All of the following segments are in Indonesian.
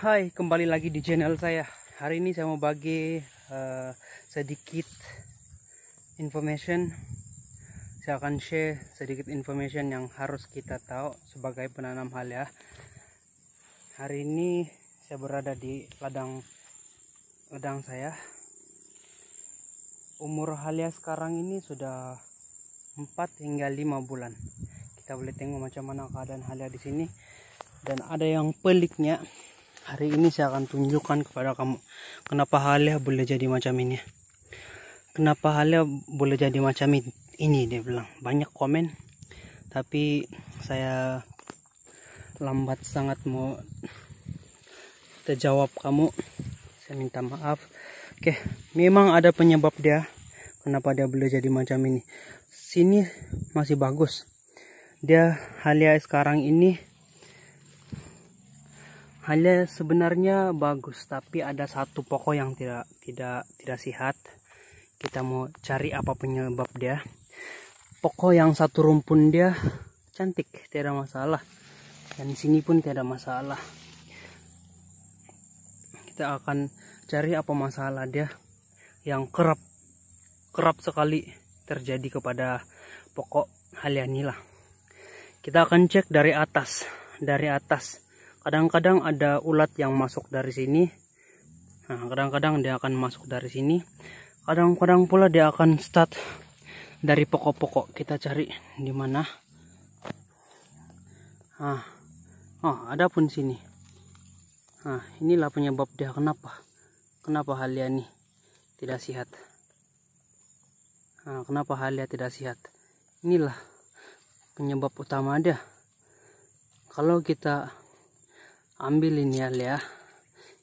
Hai, kembali lagi di channel saya. Hari ini saya mau bagi uh, sedikit information. Saya akan share sedikit information yang harus kita tahu sebagai penanam hal ya. Hari ini saya berada di ladang ladang saya. Umur halia sekarang ini sudah 4 hingga 5 bulan. Kita boleh tengok macam mana keadaan halia di sini dan ada yang peliknya Hari ini saya akan tunjukkan kepada kamu kenapa halnya boleh jadi macam ini. Kenapa halnya boleh jadi macam ini dia bilang. Banyak komen tapi saya lambat sangat mau terjawab kamu. Saya minta maaf. Oke, memang ada penyebab dia kenapa dia boleh jadi macam ini. Sini masih bagus. Dia Halia sekarang ini hanya sebenarnya bagus tapi ada satu pokok yang tidak tidak tidak sehat kita mau cari apa penyebab dia pokok yang satu rumpun dia cantik tidak masalah dan di sini pun tidak masalah kita akan cari apa masalah dia yang kerap kerap sekali terjadi kepada pokok halianila kita akan cek dari atas dari atas kadang-kadang ada ulat yang masuk dari sini nah kadang-kadang dia akan masuk dari sini kadang-kadang pula dia akan start dari pokok-pokok kita cari di mana ah oh ada pun sini nah inilah penyebab dia kenapa kenapa halia ini tidak sehat nah, kenapa halia tidak sehat inilah penyebab utama dia kalau kita ambil ini ya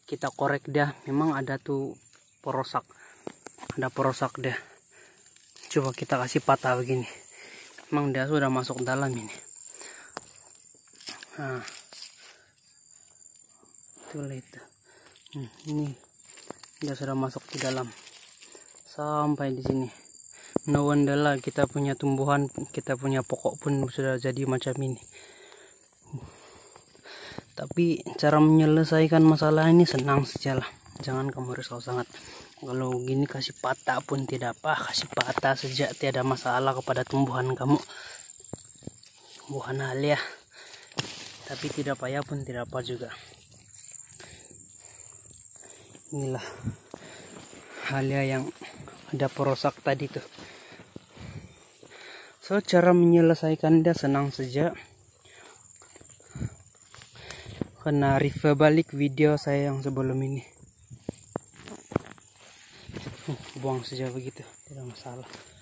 kita korek dia memang ada tuh porosak ada porosak dia coba kita kasih patah begini memang dia sudah masuk dalam ini nah itulah itu hmm, ini dia sudah masuk di dalam sampai di sini no wonder lah kita punya tumbuhan kita punya pokok pun sudah jadi macam ini tapi cara menyelesaikan masalah ini senang saja jangan kamu risau sangat kalau gini kasih patah pun tidak apa kasih patah sejak tiada masalah kepada tumbuhan kamu tumbuhan alia ya. tapi tidak payah pun tidak apa juga inilah halia ya yang ada perosak tadi tuh so cara menyelesaikan dia senang sejak kena refer balik video saya yang sebelum ini uh, buang saja begitu tidak masalah